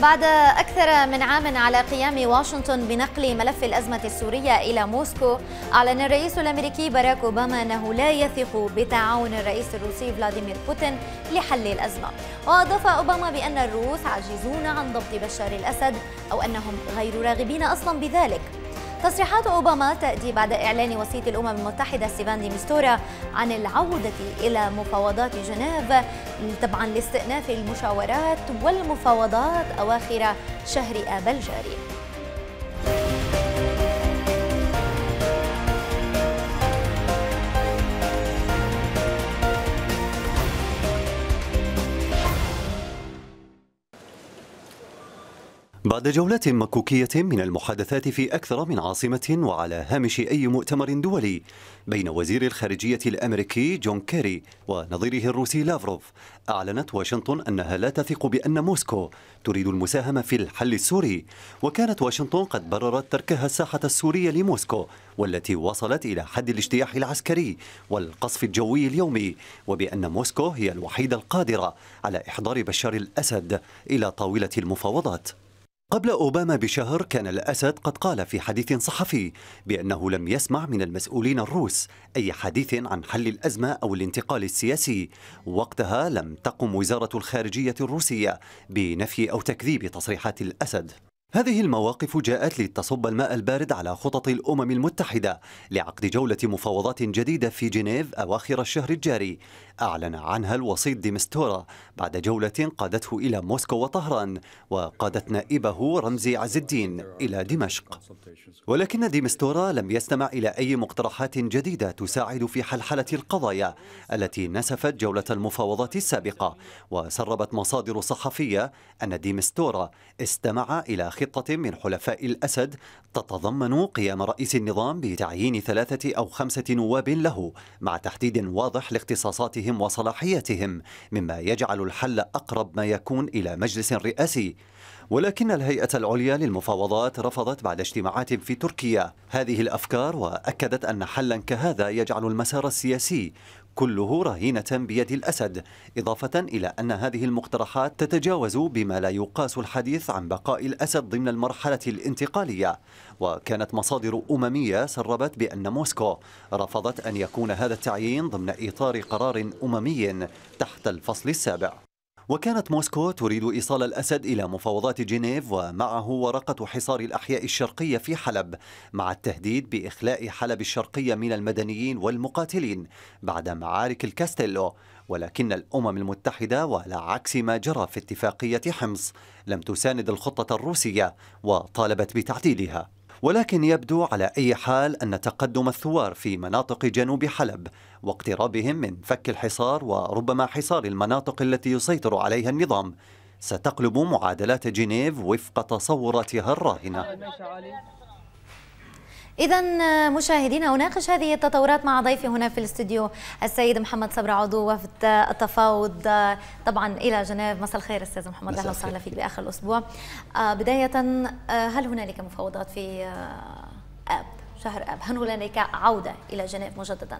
بعد أكثر من عام على قيام واشنطن بنقل ملف الأزمة السورية إلى موسكو أعلن الرئيس الأمريكي باراك أوباما أنه لا يثق بتعاون الرئيس الروسي فلاديمير بوتين لحل الأزمة وأضاف أوباما بأن الروس عاجزون عن ضبط بشار الأسد أو أنهم غير راغبين أصلا بذلك تصريحات أوباما تأتي بعد إعلان وسيط الأمم المتحدة ستيفان مستورا عن العودة إلى مفاوضات جنيف طبعا لاستئناف المشاورات والمفاوضات أواخر شهر آب الجاري بعد جولة مكوكية من المحادثات في أكثر من عاصمة وعلى هامش أي مؤتمر دولي بين وزير الخارجية الأمريكي جون كيري ونظيره الروسي لافروف أعلنت واشنطن أنها لا تثق بأن موسكو تريد المساهمة في الحل السوري وكانت واشنطن قد بررت تركها الساحة السورية لموسكو والتي وصلت إلى حد الاجتياح العسكري والقصف الجوي اليومي وبأن موسكو هي الوحيدة القادرة على إحضار بشار الأسد إلى طاولة المفاوضات قبل أوباما بشهر كان الأسد قد قال في حديث صحفي بأنه لم يسمع من المسؤولين الروس أي حديث عن حل الأزمة أو الانتقال السياسي وقتها لم تقم وزارة الخارجية الروسية بنفي أو تكذيب تصريحات الأسد هذه المواقف جاءت لتصب الماء البارد على خطط الأمم المتحدة لعقد جولة مفاوضات جديدة في جنيف أواخر الشهر الجاري أعلن عنها الوسيط ديمستورا بعد جولة قادته إلى موسكو وطهران وقادت نائبه رمزي عز الدين إلى دمشق ولكن ديمستورا لم يستمع إلى أي مقترحات جديدة تساعد في حلحلة القضايا التي نسفت جولة المفاوضات السابقة وسربت مصادر صحفية أن ديمستورا استمع إلى خطة خطة من حلفاء الأسد تتضمن قيام رئيس النظام بتعيين ثلاثة أو خمسة نواب له مع تحديد واضح لاختصاصاتهم وصلاحياتهم مما يجعل الحل أقرب ما يكون إلى مجلس رئاسي ولكن الهيئة العليا للمفاوضات رفضت بعد اجتماعات في تركيا هذه الأفكار وأكدت أن حلا كهذا يجعل المسار السياسي كله رهينة بيد الأسد إضافة إلى أن هذه المقترحات تتجاوز بما لا يقاس الحديث عن بقاء الأسد ضمن المرحلة الانتقالية وكانت مصادر أممية سربت بأن موسكو رفضت أن يكون هذا التعيين ضمن إطار قرار أممي تحت الفصل السابع وكانت موسكو تريد إيصال الأسد إلى مفاوضات جنيف ومعه ورقة حصار الأحياء الشرقية في حلب مع التهديد بإخلاء حلب الشرقية من المدنيين والمقاتلين بعد معارك الكاستيلو ولكن الأمم المتحدة وعلى عكس ما جرى في اتفاقية حمص لم تساند الخطة الروسية وطالبت بتعديلها ولكن يبدو على أي حال أن تقدم الثوار في مناطق جنوب حلب واقترابهم من فك الحصار وربما حصار المناطق التي يسيطر عليها النظام ستقلب معادلات جنيف وفق تصوراتها الراهنة إذا مشاهدينا أناقش هذه التطورات مع ضيفي هنا في الاستوديو السيد محمد صبر عضو وفد التفاوض طبعا إلى جنيف مساء الخير أستاذ محمد أهلا وسهلا فيك بآخر الأسبوع آه، بداية آه، هل هنالك مفاوضات في آه، آب شهر آب هل هنالك عودة إلى جنيف مجددا؟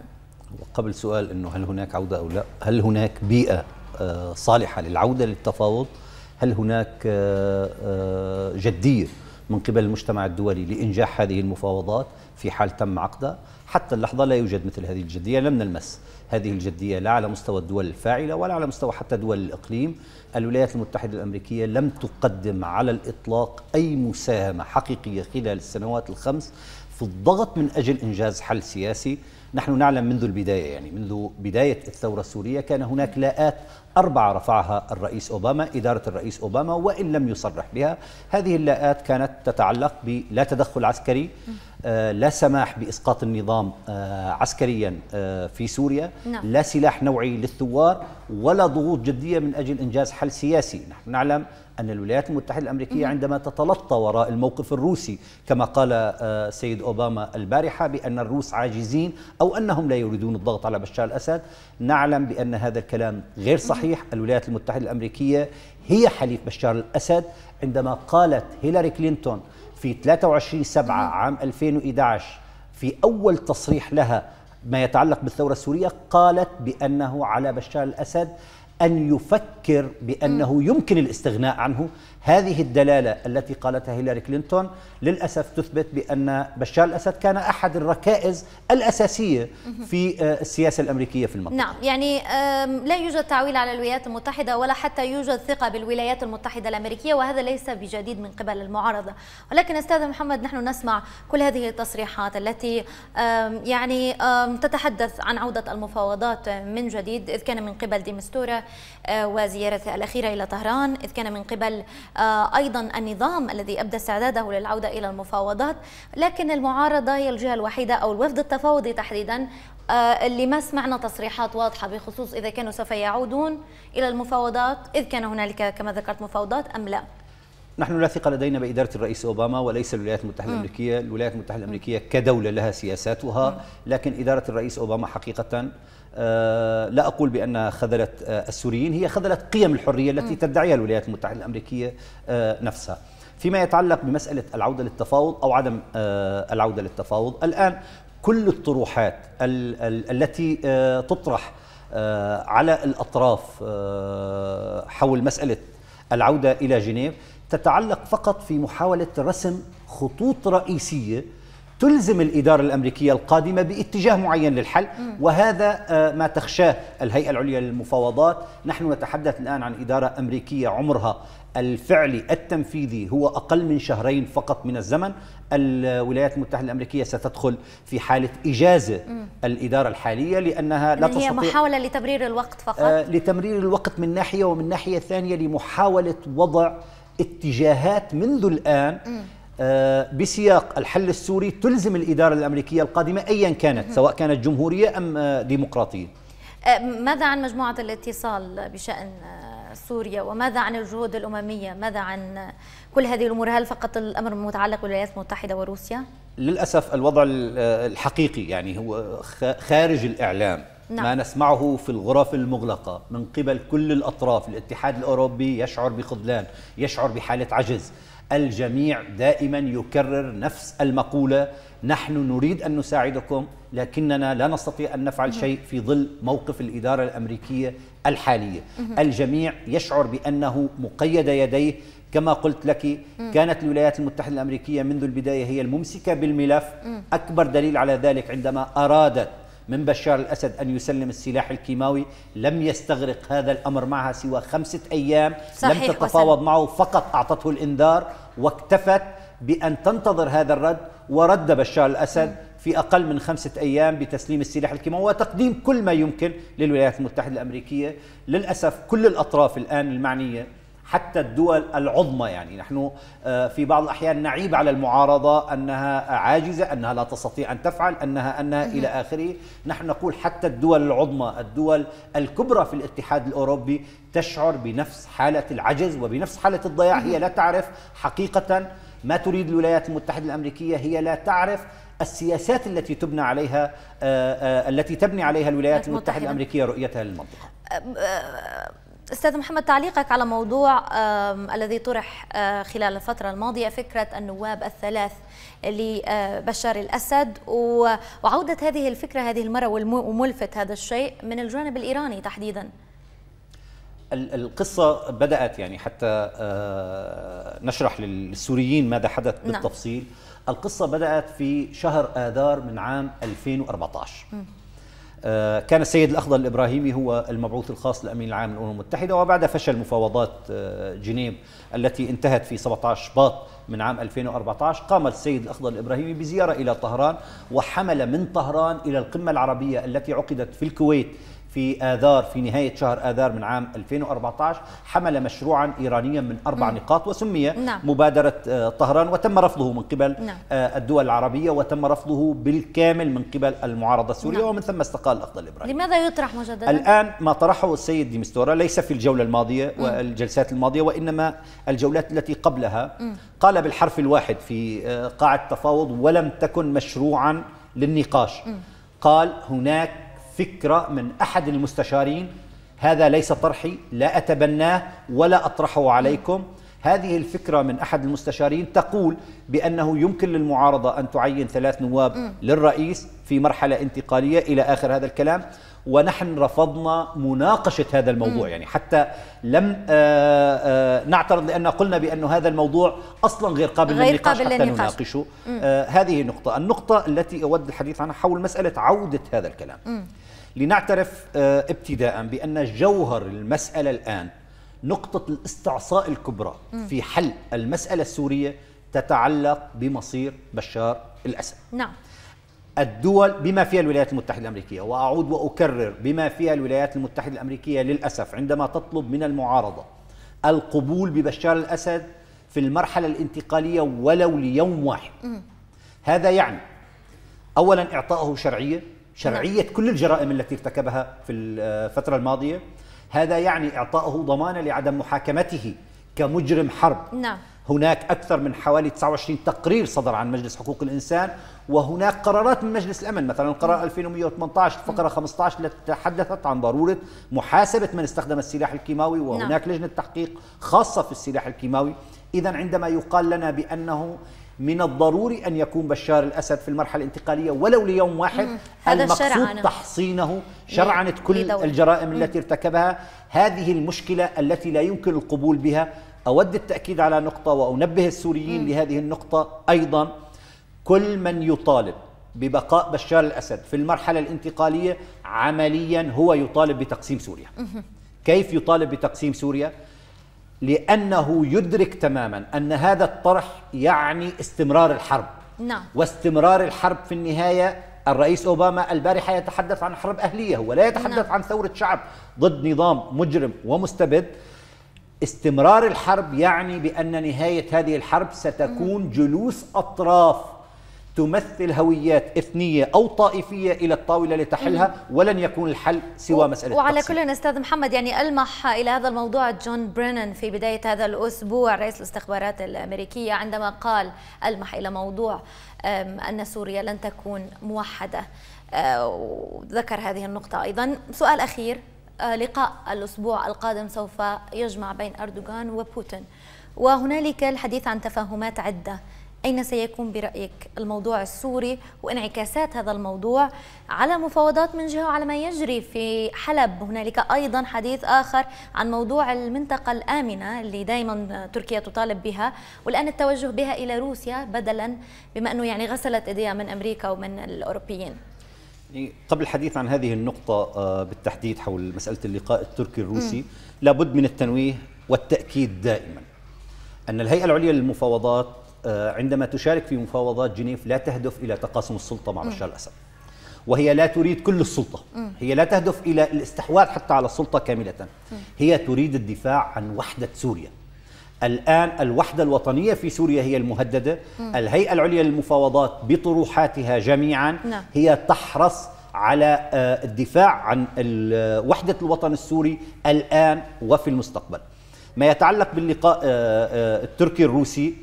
قبل سؤال أنه هل هناك عودة أو لا هل هناك بيئة صالحة للعودة للتفاوض هل هناك جدية من قبل المجتمع الدولي لإنجاح هذه المفاوضات في حال تم عقدها حتى اللحظة لا يوجد مثل هذه الجدية لم نلمس هذه الجدية لا على مستوى الدول الفاعلة ولا على مستوى حتى دول الإقليم الولايات المتحدة الأمريكية لم تقدم على الإطلاق أي مساهمة حقيقية خلال السنوات الخمس في الضغط من أجل إنجاز حل سياسي نحن نعلم منذ البداية يعني منذ بداية الثورة السورية كان هناك لاءات أربعة رفعها الرئيس أوباما إدارة الرئيس أوباما وإن لم يصرح بها هذه اللاءات كانت تتعلق بلا تدخل عسكري آه، لا سماح بإسقاط النظام آه، عسكريا آه، في سوريا نعم. لا سلاح نوعي للثوار ولا ضغوط جدية من أجل إنجاز حل سياسي نحن نعلم أن الولايات المتحدة الأمريكية عندما تتلطى وراء الموقف الروسي كما قال سيد أوباما البارحة بأن الروس عاجزين أو أنهم لا يريدون الضغط على بشار الأسد نعلم بأن هذا الكلام غير صحيح صحيح الولايات المتحدة الأمريكية هي حليف بشار الأسد عندما قالت هيلاري كلينتون في 23 7 عام 2011 في أول تصريح لها ما يتعلق بالثورة السورية قالت بأنه على بشار الأسد أن يفكر بأنه يمكن الاستغناء عنه هذه الدلالة التي قالتها هيلاري كلينتون للأسف تثبت بأن بشار الأسد كان أحد الركائز الأساسية في آه، السياسة الأمريكية في المنطقة نعم يعني لا يوجد تعويل على الولايات المتحدة ولا حتى يوجد ثقة بالولايات المتحدة الأمريكية وهذا ليس بجديد من قبل المعارضة ولكن أستاذ محمد نحن نسمع كل هذه التصريحات التي يعني تتحدث عن عودة المفاوضات من جديد إذ كان من قبل ديمستورا آه، وزيارته الأخيرة إلى طهران إذ كان من قبل آه، أيضا النظام الذي أبدى استعداده للعودة إلى المفاوضات لكن المعارضة هي الجهة الوحيدة أو الوفد التفاوضي تحديدا آه، اللي ما سمعنا تصريحات واضحة بخصوص إذا كانوا سوف يعودون إلى المفاوضات إذ كان هنالك كما ذكرت مفاوضات أم لا نحن لا ثقة لدينا بإدارة الرئيس أوباما وليس الولايات المتحدة الأمريكية الولايات المتحدة الأمريكية كدولة لها سياساتها لكن إدارة الرئيس أوباما حقيقة آه، لا أقول بأنها خذلت آه، السوريين هي خذلت قيم الحرية التي تدعيها الولايات المتحدة الأمريكية آه، نفسها فيما يتعلق بمسألة العودة للتفاوض أو عدم العودة للتفاوض الآن كل الطروحات التي تطرح على الأطراف حول مسألة العودة إلى جنيف تتعلق فقط في محاولة رسم خطوط رئيسية تلزم الإدارة الأمريكية القادمة باتجاه معين للحل وهذا آه، ما تخشاه الهيئة العليا للمفاوضات نحن نتحدث الآن عن إدارة أمريكية عمرها الفعلي التنفيذي هو أقل من شهرين فقط من الزمن الولايات المتحدة الأمريكية ستدخل في حالة إجازة م. الإدارة الحالية لأنها لا هي تستطيع هي محاولة لتمرير الوقت فقط آه لتمرير الوقت من ناحية ومن ناحية ثانية لمحاولة وضع اتجاهات منذ الآن آه، بسياق الحل السوري تلزم الإدارة الأمريكية القادمة أيا كانت سواء كانت جمهورية أم آه، ديمقراطية آه، ماذا عن مجموعة الاتصال بشأن سوريا وماذا عن الجهود الأممية ماذا عن كل هذه الأمور هل فقط الأمر متعلق بالولايات المتحدة وروسيا؟ للأسف الوضع الحقيقي يعني هو خارج الإعلام نعم. ما نسمعه في الغرف المغلقة من قبل كل الأطراف الاتحاد الأوروبي يشعر بخذلان يشعر بحالة عجز الجميع دائما يكرر نفس المقولة نحن نريد أن نساعدكم لكننا لا نستطيع أن نفعل شيء في ظل موقف الإدارة الأمريكية الحالية الجميع يشعر بأنه مقيد يديه كما قلت لك كانت الولايات المتحدة الأمريكية منذ البداية هي الممسكة بالملف أكبر دليل على ذلك عندما أرادت من بشار الأسد أن يسلم السلاح الكيماوي لم يستغرق هذا الأمر معها سوى خمسة أيام صحيح لم تتفاوض معه فقط أعطته الإنذار واكتفت بأن تنتظر هذا الرد ورد بشار الأسد في أقل من خمسة أيام بتسليم السلاح الكيماوي وتقديم كل ما يمكن للولايات المتحدة الأمريكية للأسف كل الأطراف الآن المعنية حتى الدول العظمى يعني نحن آه، في بعض الأحيان نعيب على المعارضة أنها عاجزة أنها لا تستطيع أن تفعل أنها أنها إلى آخره نحن نقول حتى الدول العظمى الدول الكبرى في الاتحاد الأوروبي تشعر بنفس حالة العجز وبنفس حالة الضياع هي لا تعرف حقيقة ما تريد الولايات المتحدة الأمريكية هي لا تعرف السياسات التي تبنى عليها آه، آه، التي تبني عليها الولايات المتحدة الأمريكية رؤيتها للمنطقة استاذ محمد تعليقك على موضوع الذي طرح آه، خلال الفتره الماضيه فكره النواب الثلاث لبشار الاسد وعوده هذه الفكره هذه المره وملفت هذا الشيء من الجانب الايراني تحديدا القصة بدأت يعني حتى آه، نشرح للسوريين ماذا حدث نعم. بالتفصيل نعم. القصة بدأت في شهر آذار من عام 2014 م. آه، كان السيد الأخضر الإبراهيمي هو المبعوث الخاص للأمين العام للأمم المتحدة وبعد فشل مفاوضات آه، جنيف التي انتهت في 17 شباط من عام 2014 قام السيد الأخضر الإبراهيمي بزيارة إلى طهران وحمل من طهران إلى القمة العربية التي عقدت في الكويت في آذار في نهاية شهر آذار من عام 2014 حمل مشروعا إيرانيا من أربع م. نقاط وسمي نعم. مبادرة آه، طهران وتم رفضه من قبل نعم. آه، الدول العربية وتم رفضه بالكامل من قبل المعارضة السورية نعم. ومن ثم استقال أفضل إبراهيم لماذا يطرح مجددا؟ الآن ما طرحه السيد ديمستورا ليس في الجولة الماضية م. والجلسات الماضية وإنما الجولات التي قبلها م. قال بالحرف الواحد في آه، قاعة تفاوض ولم تكن مشروعا للنقاش م. قال هناك فكرة من أحد المستشارين هذا ليس طرحي لا أتبناه ولا أطرحه عليكم هذه الفكرة من أحد المستشارين تقول بأنه يمكن للمعارضة أن تعين ثلاث نواب م. للرئيس في مرحلة انتقالية إلى آخر هذا الكلام ونحن رفضنا مناقشة هذا الموضوع م. يعني حتى لم آآ آه، آآ آه، نعترض لأن قلنا بأن هذا الموضوع أصلا غير قابل غير للنقاش قابل حتى للنقاش. نناقشه آه، هذه نقطة النقطة التي أود الحديث عنها حول مسألة عودة هذا الكلام م. لنعترف آه، ابتداء بأن جوهر المسألة الآن نقطة الاستعصاء الكبرى في حل المسألة السورية تتعلق بمصير بشار الأسد نعم الدول بما فيها الولايات المتحدة الأمريكية وأعود وأكرر بما فيها الولايات المتحدة الأمريكية للأسف عندما تطلب من المعارضة القبول ببشار الأسد في المرحلة الانتقالية ولو ليوم واحد هذا يعني أولا إعطائه شرعية شرعيه نعم. كل الجرائم التي ارتكبها في الفتره آه، الماضيه هذا يعني اعطائه ضمانه لعدم محاكمته كمجرم حرب نعم هناك أكثر من حوالي 29 تقرير صدر عن مجلس حقوق الإنسان وهناك قرارات من مجلس الأمن مثلا قرار 2118 نعم. فقرة 15 نعم. التي تحدثت عن ضرورة محاسبة من استخدم السلاح الكيماوي وهناك لجنة تحقيق خاصة في السلاح الكيماوي إذا عندما يقال لنا بأنه من الضروري أن يكون بشار الأسد في المرحلة الانتقالية ولو ليوم واحد هذا المقصود شرعنة. تحصينه شرعنة كل لدول. الجرائم التي ارتكبها هذه المشكلة التي لا يمكن القبول بها أود التأكيد على نقطة وأنبه السوريين مم. لهذه النقطة أيضا كل من يطالب ببقاء بشار الأسد في المرحلة الانتقالية عمليا هو يطالب بتقسيم سوريا مم. كيف يطالب بتقسيم سوريا؟ لأنه يدرك تماما أن هذا الطرح يعني استمرار الحرب نعم. واستمرار الحرب في النهاية الرئيس أوباما البارحة يتحدث عن حرب أهلية هو لا يتحدث نعم. عن ثورة شعب ضد نظام مجرم ومستبد استمرار الحرب يعني بأن نهاية هذه الحرب ستكون جلوس أطراف تمثل هويات إثنية أو طائفية إلى الطاولة لتحلها ولن يكون الحل سوى مسألة وعلى كل أستاذ محمد يعني ألمح إلى هذا الموضوع جون برينن في بداية هذا الأسبوع رئيس الاستخبارات الأمريكية عندما قال ألمح إلى موضوع أن سوريا لن تكون موحدة أه، وذكر هذه النقطة أيضا سؤال أخير أه، لقاء الأسبوع القادم سوف يجمع بين أردوغان وبوتين وهنالك الحديث عن تفاهمات عدة أين سيكون برأيك الموضوع السوري وانعكاسات هذا الموضوع على مفاوضات من جهة وعلى ما يجري في حلب هنالك أيضا حديث آخر عن موضوع المنطقة الآمنة اللي دائما تركيا تطالب بها والآن التوجه بها إلى روسيا بدلا بما أنه يعني غسلت إيديها من أمريكا ومن الأوروبيين يعني قبل الحديث عن هذه النقطة آه، بالتحديد حول مسألة اللقاء التركي الروسي م. لابد من التنويه والتأكيد دائما أن الهيئة العليا للمفاوضات آه، عندما تشارك في مفاوضات جنيف لا تهدف إلى تقاسم السلطة مع بشار الأسد وهي لا تريد كل السلطة هي لا تهدف إلى الاستحواذ حتى على السلطة كاملة هي تريد الدفاع عن وحدة سوريا الآن الوحدة الوطنية في سوريا هي المهددة الهيئة العليا للمفاوضات بطروحاتها جميعا نعم. هي تحرص على آه، الدفاع عن آه، وحدة الوطن السوري الآن وفي المستقبل ما يتعلق باللقاء التركي الروسي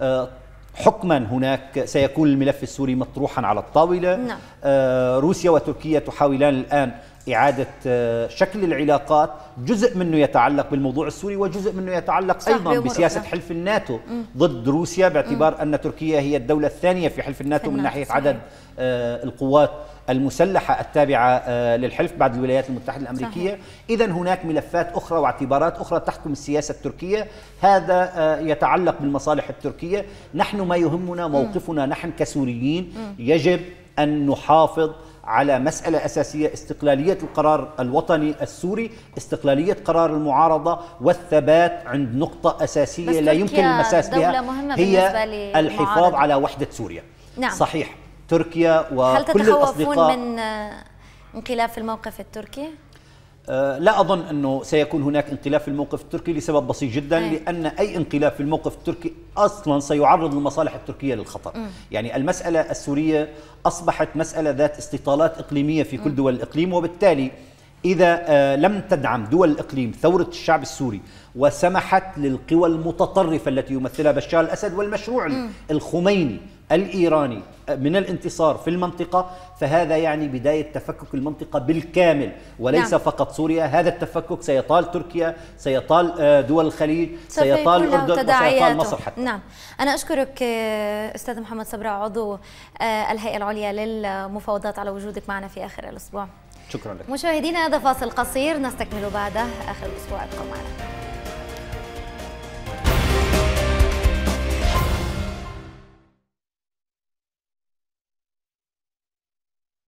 آه، حكما هناك سيكون الملف السوري مطروحا على الطاولة نعم. آه، روسيا وتركيا تحاولان الآن إعادة آه، شكل العلاقات جزء منه يتعلق بالموضوع السوري وجزء منه يتعلق أيضا بسياسة حلف الناتو ضد روسيا باعتبار أن تركيا هي الدولة الثانية في حلف الناتو من ناحية عدد آه، القوات المسلحة التابعة آه، للحلف بعد الولايات المتحدة الأمريكية إذا هناك ملفات أخرى واعتبارات أخرى تحكم السياسة التركية هذا يتعلق بالمصالح التركية نحن ما يهمنا موقفنا نحن كسوريين يجب أن نحافظ على مسألة أساسية استقلالية القرار الوطني السوري استقلالية قرار المعارضة والثبات عند نقطة أساسية لا يمكن المساس بها هي الحفاظ على وحدة سوريا نعم. صحيح تركيا وكل الأصدقاء هل تتخوفون من انقلاب في الموقف التركي؟ آه، لا أظن أنه سيكون هناك انقلاب في الموقف التركي لسبب بسيط جدا إيه. لأن أي انقلاب في الموقف التركي أصلا سيعرض المصالح التركية للخطر م. إيه. يعني المسألة السورية أصبحت مسألة ذات استطالات إقليمية في كل إيه. دول الإقليم وبالتالي إذا آه، لم تدعم دول الإقليم ثورة الشعب السوري وسمحت للقوى المتطرفة التي يمثلها بشار الأسد والمشروع م. الخميني الإيراني من الانتصار في المنطقة فهذا يعني بداية تفكك المنطقة بالكامل وليس نعم. فقط سوريا هذا التفكك سيطال تركيا سيطال آه، دول الخليج سيطال الأردن وسيطال مصر حتى نعم أنا أشكرك آه، أستاذ محمد صبرا عضو آه، الهيئة العليا للمفاوضات على وجودك معنا في آخر الأسبوع شكرا لك مشاهدينا هذا فاصل قصير نستكمل بعده آخر الأسبوع ابقوا معنا